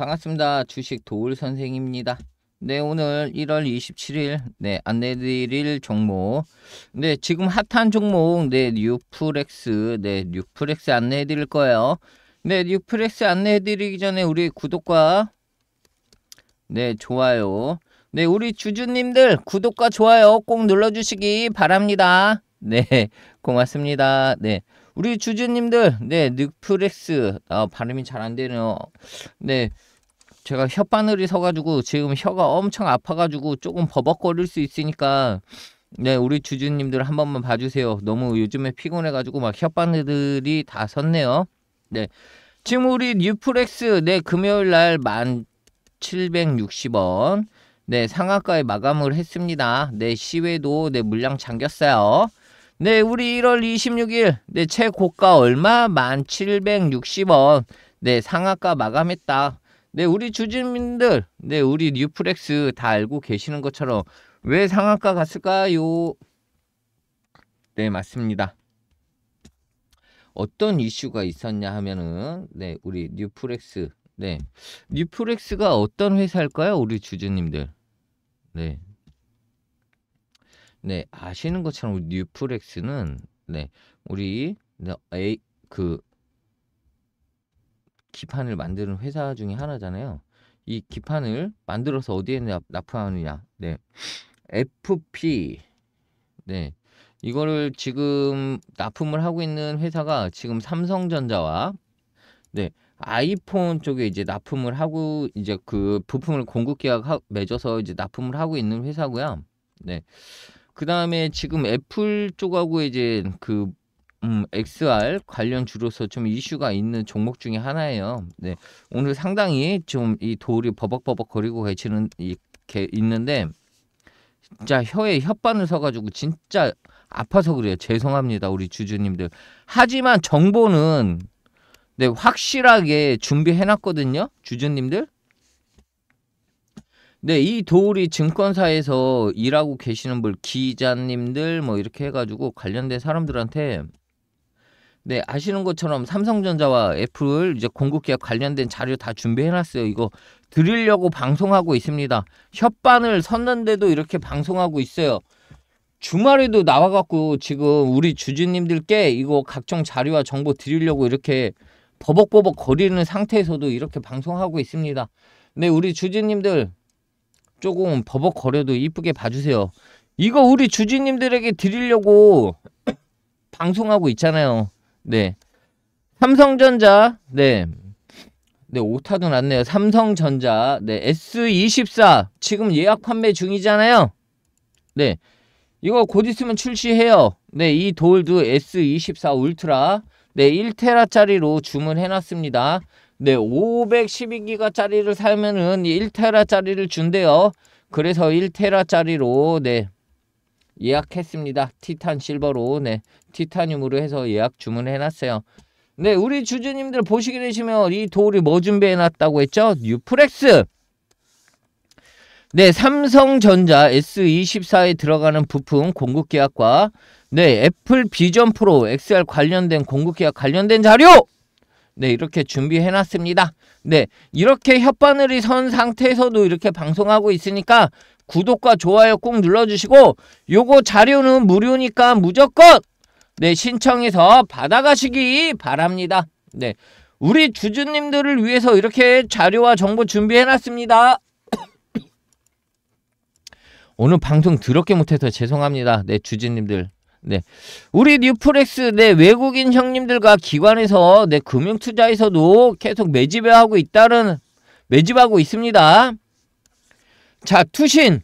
반갑습니다. 주식 도울 선생입니다. 네, 오늘 1월 27일 네, 안내 드릴 종목. 네, 지금 핫한 종목 네, 뉴프렉스. 네, 뉴프렉스 안내해 드릴 거예요. 네, 뉴프렉스 안내해 드리기 전에 우리 구독과 네, 좋아요. 네, 우리 주주님들 구독과 좋아요 꼭 눌러 주시기 바랍니다. 네, 고맙습니다. 네. 우리 주주님들, 네, 늑플렉스 아, 발음이 잘 안 되네요. 네, 제가 혓바늘이 서가지고 지금 혀가 엄청 아파가지고 조금 버벅거릴 수 있으니까, 네, 우리 주주님들 한 번만 봐주세요. 너무 요즘에 피곤해가지고 막 혓바늘이 다 섰네요. 네, 지금 우리 뉴플렉스 네, 금요일 날 만7 6 0원 네, 상한가에 마감을 했습니다. 네, 시외도, 네, 물량 잠겼어요. 네, 우리 1월 26일 네, 최고가 얼마? 1760원. 네, 상하가 마감했다. 네, 우리 주주님들, 네, 우리 뉴프렉스 다 알고 계시는 것처럼 왜 상하가 갔을까요? 네, 맞습니다. 어떤 이슈가 있었냐 하면은 네, 우리 뉴프렉스. 네. 뉴프렉스가 어떤 회사일까요? 우리 주주님들. 네. 네, 아시는 것처럼 뉴프렉스는 네, 우리 네, 그 기판을 만드는 회사 중에 하나잖아요. 이 기판을 만들어서 어디에 납품하느냐? 네. FP 네. 이거를 지금 납품을 하고 있는 회사가 지금 삼성전자와 네. 아이폰 쪽에 이제 납품을 하고 이제 그 부품을 공급 계약 하, 맺어서 이제 납품을 하고 있는 회사고요. 네. 그 다음에 지금 애플 쪽하고 이제 그 음, XR 관련 주로서 좀 이슈가 있는 종목 중에 하나예요. 네. 오늘 상당히 좀 이 돌이 버벅버벅 거리고 계시는 이게 있는데 진짜 혀에 혓바늘 서가지고 진짜 아파서 그래요. 죄송합니다. 우리 주주님들. 하지만 정보는 네, 확실하게 준비해놨거든요. 주주님들. 네, 이 도우리 증권사에서 일하고 계시는 분 기자님들 뭐 이렇게 해가지고 관련된 사람들한테 네 아시는 것처럼 삼성전자와 애플 이제 공급계약 관련된 자료 다 준비해놨어요. 이거 드리려고 방송하고 있습니다. 협반을 섰는데도 이렇게 방송하고 있어요. 주말에도 나와갖고 지금 우리 주주님들께 이거 각종 자료와 정보 드리려고 이렇게 버벅버벅 거리는 상태에서도 이렇게 방송하고 있습니다. 네, 우리 주주님들 조금 버벅거려도 이쁘게 봐주세요. 이거 우리 주지님들에게 드리려고 방송하고 있잖아요. 네. 삼성전자, 네. 네, 오타도 났네요. 삼성전자, 네. S24, 지금 예약 판매 중이잖아요. 네. 이거 곧 있으면 출시해요. 네, 이 돌드 S24 울트라. 네, 1테라짜리로 주문해놨습니다. 네, 512기가짜리를 사면은 1테라짜리를 준대요. 그래서 1테라짜리로 네 예약했습니다. 티탄 실버로 네 티타늄으로 해서 예약 주문해놨어요. 네, 우리 주주님들 보시게 되시면 이 돌이 뭐 준비해놨다고 했죠? 뉴프렉스! 네, 삼성전자 S24에 들어가는 부품 공급 계약과 네, 애플 비전 프로 XR 관련된 공급 계약 관련된 자료! 네, 이렇게 준비해 놨습니다. 네, 이렇게 혓바늘이 선 상태에서도 이렇게 방송하고 있으니까 구독과 좋아요 꼭 눌러주시고 요거 자료는 무료니까 무조건 네, 신청해서 받아가시기 바랍니다. 네, 우리 주주님들을 위해서 이렇게 자료와 정보 준비해 놨습니다. 오늘 방송 드럽게 못해서 죄송합니다. 네, 주주님들. 네. 우리 뉴프렉스 내 네, 외국인 형님들과 기관에서 내 네, 금융 투자에서도 계속 매집 하고 있다는 매집하고 있습니다. 자, 투신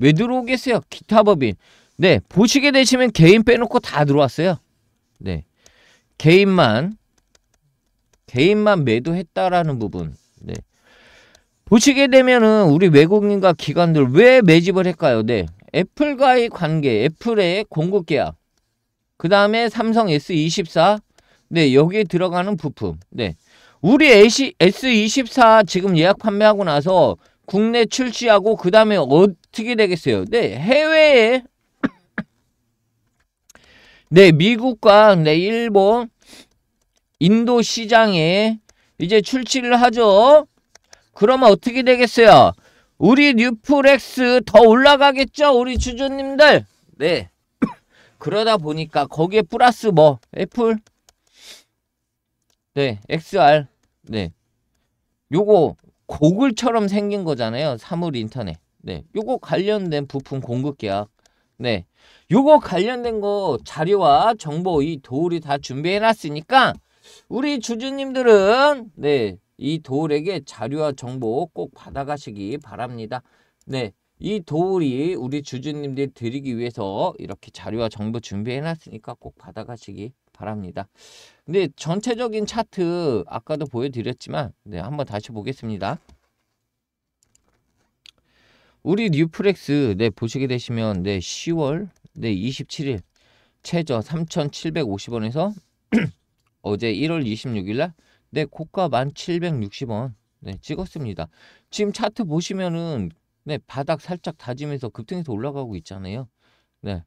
왜 들어오겠어요? 기타 법인. 네, 보시게 되시면 개인 빼놓고 다 들어왔어요. 네. 개인만 개인만 매도했다라는 부분. 네. 보시게 되면은 우리 외국인과 기관들 왜 매집을 할까요? 네. 애플과의 관계, 애플의 공급 계약. 그 다음에 삼성 S24. 네, 여기에 들어가는 부품. 네. 우리 S24 지금 예약 판매하고 나서 국내 출시하고 그 다음에 어떻게 되겠어요? 네, 해외에 네, 미국과 네, 일본, 인도 시장에 이제 출시를 하죠. 그러면 어떻게 되겠어요? 우리 뉴플렉스더 올라가겠죠? 우리 주주님들. 네. 그러다 보니까 거기에 플러스 뭐 애플 네, XR. 네. 요거 고글처럼 생긴 거잖아요. 사물 인터넷. 네. 요거 관련된 부품 공급 계약. 네. 요거 관련된 거 자료와 정보 이 도우리 다 준비해 놨으니까 우리 주주님들은 네. 이 도울에게 자료와 정보 꼭 받아가시기 바랍니다. 네. 이 도울이 우리 주주님들 드리기 위해서 이렇게 자료와 정보 준비해놨으니까 꼭 받아가시기 바랍니다. 근데 전체적인 차트 아까도 보여드렸지만 네 한번 다시 보겠습니다. 우리 뉴프렉스 네 보시게 되시면 네 10월 네 27일 최저 3,750원에서 어제 1월 26일 날 네, 고가 1760원. 네, 찍었습니다. 지금 차트 보시면은 네, 바닥 살짝 다지면서 급등해서 올라가고 있잖아요. 네.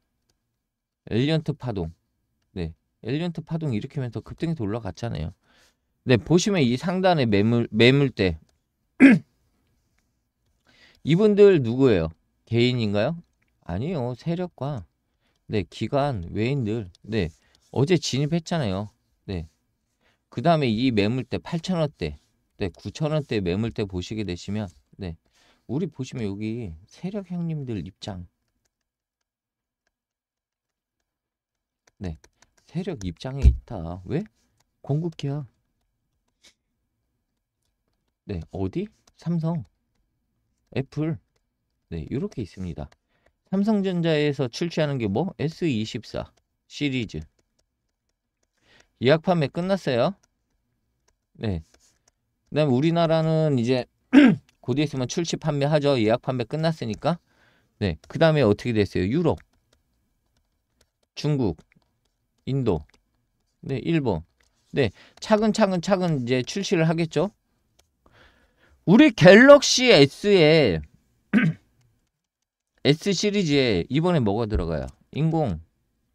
엘리언트 파동. 네. 엘리언트 파동 일으키면서 급등해서 올라갔잖아요. 네, 보시면 이 상단에 매물 매물대 이분들 누구예요? 개인인가요? 아니요. 세력과 네, 기관 외인들. 네. 어제 진입했잖아요. 네. 그 다음에 이 매물대 8,000원대, 네, 9,000원대 매물대 보시게 되시면, 네, 우리 보시면 여기 세력 형님들 입장. 네, 세력 입장에 있다. 왜? 공급계약. 네, 어디? 삼성, 애플. 네, 이렇게 있습니다. 삼성전자에서 출시하는 게 뭐? S24 시리즈. 예약 판매 끝났어요. 네. 그다음 우리나라는 이제 곧 있으면 출시 판매하죠. 예약 판매 끝났으니까. 네. 그다음에 어떻게 됐어요? 유럽, 중국, 인도, 네, 일본. 네. 차근차근 차근 이제 출시를 하겠죠. 우리 갤럭시 S에 S 시리즈에 이번에 뭐가 들어가요? 인공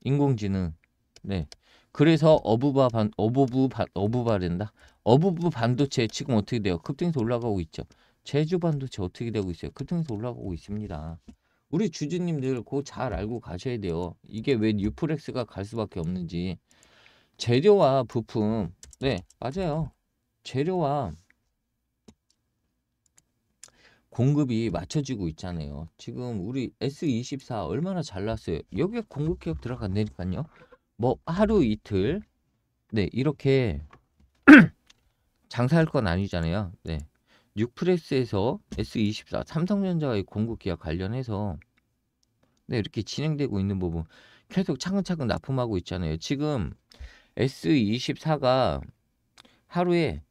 인공지능. 네. 그래서 어부바 반 어부부 반 어부바 된다. 어부부 반도체 지금 어떻게 돼요? 급등해서 올라가고 있죠. 제주 반도체 어떻게 되고 있어요? 급등해서 올라가고 있습니다. 우리 주주님들 그 잘 알고 가셔야 돼요. 이게 왜 뉴프렉스가 갈 수밖에 없는지. 재료와 부품. 네, 맞아요. 재료와 공급이 맞춰지고 있잖아요. 지금 우리 S24 얼마나 잘 났어요. 여기에 공급 기업 들어간다니까요. 뭐 하루 이틀 네 이렇게 장사할 건 아니잖아요. 네. 뉴프레스에서 S24 삼성전자의 공급 계약 관련해서 네, 이렇게 진행되고 있는 부분 계속 차근차근 납품하고 있잖아요. 지금 S24가 하루에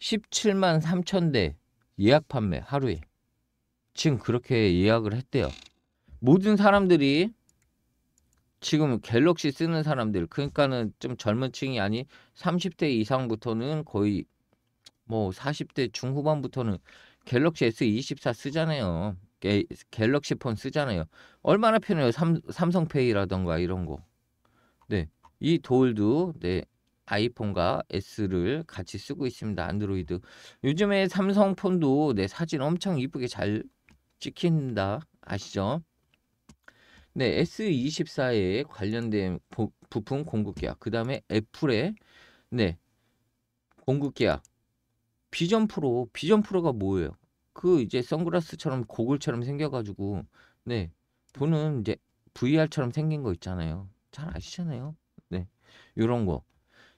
17만 3천 대 예약 판매 하루에 지금 그렇게 예약을 했대요. 모든 사람들이 지금 갤럭시 쓰는 사람들 그러니까는 좀 젊은 층이 아닌 30대 이상부터는 거의 뭐 40대 중후반부터는 갤럭시 S24 쓰잖아요. 게, 갤럭시 폰 쓰잖아요. 얼마나 편해요. 삼, 삼성페이라던가 이런 거. 네. 이 돌도 네. 아이폰과 S를 같이 쓰고 있습니다. 안드로이드. 요즘에 삼성폰도 내 네, 사진 엄청 이쁘게 잘 찍힌다. 아시죠? 네, S24에 관련된 보, 부품 공급 계약, 그 다음에 애플의 네 공급 계약, 비전 프로, 비전 프로가 뭐예요? 그 이제 선글라스처럼 고글처럼 생겨가지고 네 보는 이제 VR처럼 생긴 거 있잖아요. 잘 아시잖아요. 네, 요런 거,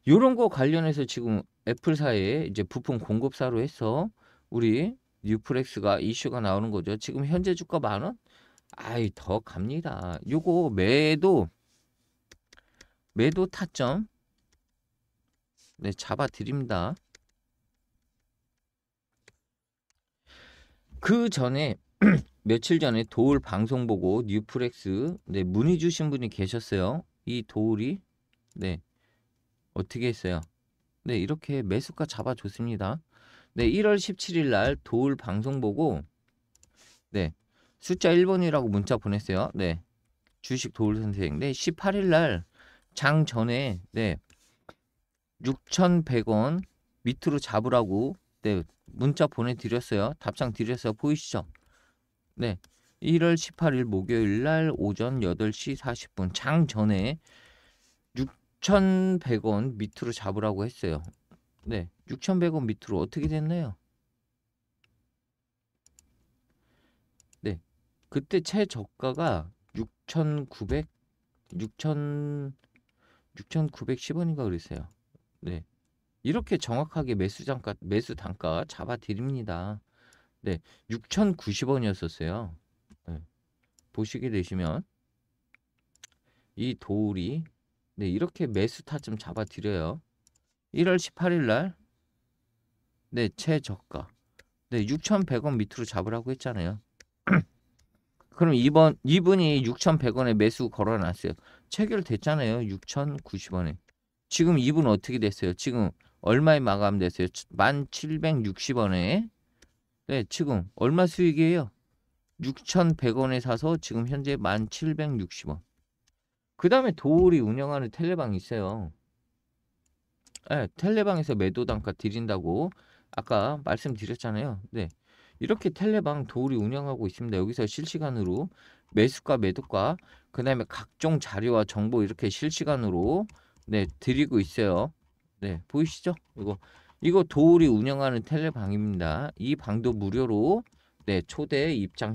요런 거 관련해서 지금 애플사에 이제 부품 공급사로 해서 우리 뉴프렉스가 이슈가 나오는 거죠. 지금 현재 주가 만 원? 아이 더 갑니다. 요거 매도 매도 타점 네 잡아 드립니다. 그 전에 며칠 전에 도울 방송 보고 뉴프렉스 네 문의 주신 분이 계셨어요. 이 도울이 네 어떻게 했어요? 네 이렇게 매수가 잡아줬습니다. 네 1월 17일 날 도울 방송 보고 네 숫자 1번이라고 문자 보냈어요. 네. 주식 도울 선생. 네, 18일 날 장 전에 네. 6,100원 밑으로 잡으라고 네, 문자 보내 드렸어요. 답장 드렸어요. 보이시죠? 네. 1월 18일 목요일 날 오전 8시 40분 장 전에 6,100원 밑으로 잡으라고 했어요. 네. 6,100원 밑으로 어떻게 됐나요? 그때 최저가가 6,900 6,000 6,910원인가 그랬어요. 네. 이렇게 정확하게 매수 단가 매수 단가 잡아 드립니다. 네. 6,090원이었었어요. 네. 보시게 되시면 이 도울이 네, 이렇게 매수 타점 잡아 드려요. 1월 18일 날 네, 최저가. 네, 6,100원 밑으로 잡으라고 했잖아요. 그럼 이번 이분이 6,100원에 매수 걸어놨어요. 체결됐잖아요. 6,090원에. 지금 이분 어떻게 됐어요? 지금 얼마에 마감됐어요? 1,760원에. 네, 지금 얼마 수익이에요? 6,100원에 사서 지금 현재 1,760원. 그 다음에 도울이 운영하는 텔레방이 있어요. 네, 텔레방에서 매도 단가 드린다고 아까 말씀드렸잖아요. 네, 이렇게 텔레방 도우리 운영하고 있습니다. 여기서 실시간으로 매수과매도과 그다음에 각종 자료와 정보 이렇게 실시간으로 네 드리고 있어요. 네 보이시죠? 이거 이거 도우리 운영하는 텔레방입니다. 이 방도 무료로 네 초대 입장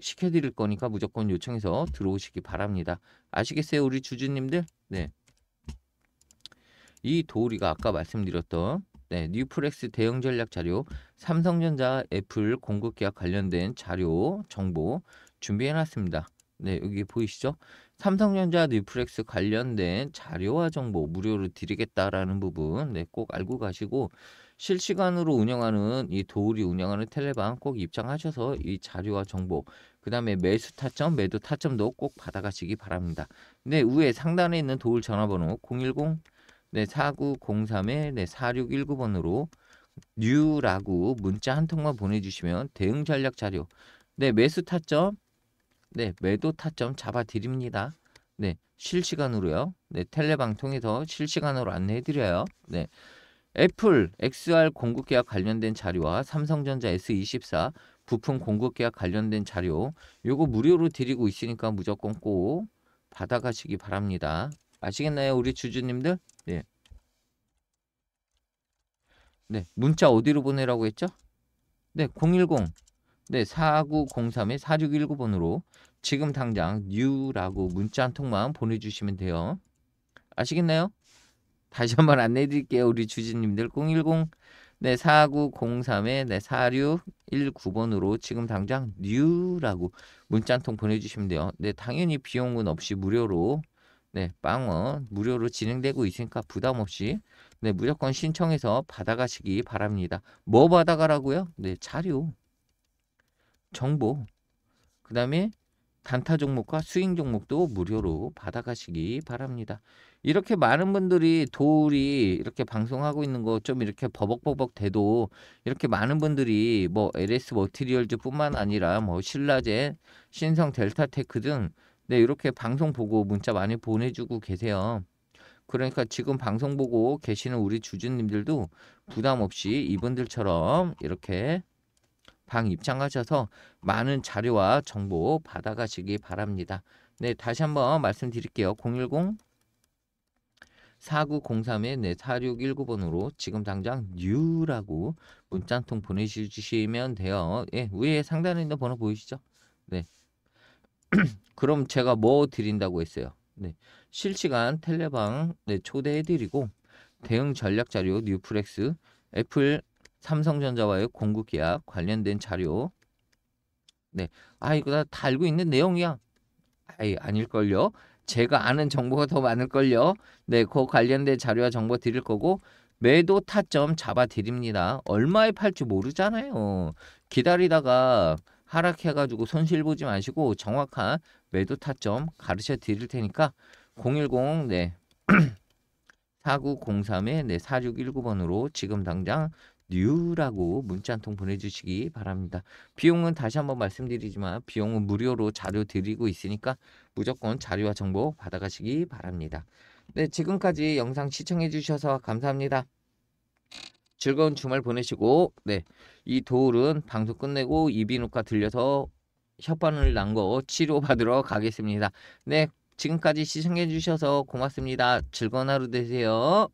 시켜드릴 거니까 무조건 요청해서 들어오시기 바랍니다. 아시겠어요, 우리 주주님들? 네. 이 도우리가 아까 말씀드렸던 네, 뉴프렉스 대응 전략 자료, 삼성전자, 애플 공급 계약 관련된 자료 정보 준비해 놨습니다. 네, 여기 보이시죠? 삼성전자 뉴프렉스 관련된 자료와 정보 무료로 드리겠다라는 부분 네, 꼭 알고 가시고 실시간으로 운영하는 이 도울이 운영하는 텔레방 꼭 입장하셔서 이 자료와 정보 그 다음에 매수 타점, 매도 타점도 꼭 받아가시기 바랍니다. 네, 위에 상단에 있는 도울 전화번호 010 네, 4903에 네, 4619번으로 뉴라고 문자 한 통만 보내주시면 대응 전략 자료 네 매수 타점 네 매도 타점 잡아드립니다 네 실시간으로요 네 텔레방 통해서 실시간으로 안내해드려요 네 애플 XR 공급 계약 관련된 자료와 삼성전자 S24 부품 공급 계약 관련된 자료 요거 무료로 드리고 있으니까 무조건 꼭 받아가시기 바랍니다 아시겠나요 우리 주주님들 네. 네, 문자 어디로 보내라고 했죠? 네, 010. 네, 4903에 4619번으로 지금 당장 뉴라고 문자 한 통만 보내주시면 돼요. 아시겠나요? 다시 한번 안내해 드릴게요. 우리 주진님들 010. 네, 4903에 네, 4619번으로 지금 당장 뉴라고 문자 한 통 보내주시면 돼요. 네, 당연히 비용은 없이 무료로 네, 빵은 무료로 진행되고 있으니까 부담 없이 네, 무조건 신청해서 받아가시기 바랍니다. 뭐 받아가라고요? 네, 자료, 정보, 그 다음에 단타 종목과 수익 종목도 무료로 받아가시기 바랍니다. 이렇게 많은 분들이 돌이 이렇게 방송하고 있는 거 좀 이렇게 버벅버벅 돼도 이렇게 많은 분들이 뭐 LS 머티리얼즈 뿐만 아니라 뭐 신라젠, 신성 델타테크 등 네, 이렇게 방송 보고 문자 많이 보내주고 계세요. 그러니까 지금 방송 보고 계시는 우리 주주님들도 부담 없이 이분들처럼 이렇게 방 입장하셔서 많은 자료와 정보 받아가시기 바랍니다. 네, 다시 한번 말씀드릴게요. 010 4 9 0 3 4619번으로 지금 당장 뉴라고 문자 한 통 보내주시면 돼요. 예, 위에 상단에 있는 번호 보이시죠? 네, 그럼 제가 뭐 드린다고 했어요? 네. 실시간 텔레방 네, 초대해드리고 대응 전략 자료 뉴플렉스 애플 삼성전자와의 공급 계약 관련된 자료 네, 아 이거 다 알고 있는 내용이야. 아이 아닐걸요. 제가 아는 정보가 더 많을걸요. 네, 그 관련된 자료와 정보 드릴 거고 매도 타점 잡아 드립니다. 얼마에 팔지 모르잖아요. 기다리다가 하락해가지고 손실 보지 마시고 정확한 매도 타점 가르쳐 드릴 테니까 010 네. 4903에 네, 4619번으로 지금 당장 뉴라고 문자 한 통 보내주시기 바랍니다. 비용은 다시 한번 말씀드리지만 비용은 무료로 자료 드리고 있으니까 무조건 자료와 정보 받아가시기 바랍니다. 네, 지금까지 영상 시청해주셔서 감사합니다. 즐거운 주말 보내시고 네이 도울은 방송 끝내고 이비인후과 들려서 협바을난 거 치료 받으러 가겠습니다. 네 지금까지 시청해 주셔서 고맙습니다. 즐거운 하루 되세요.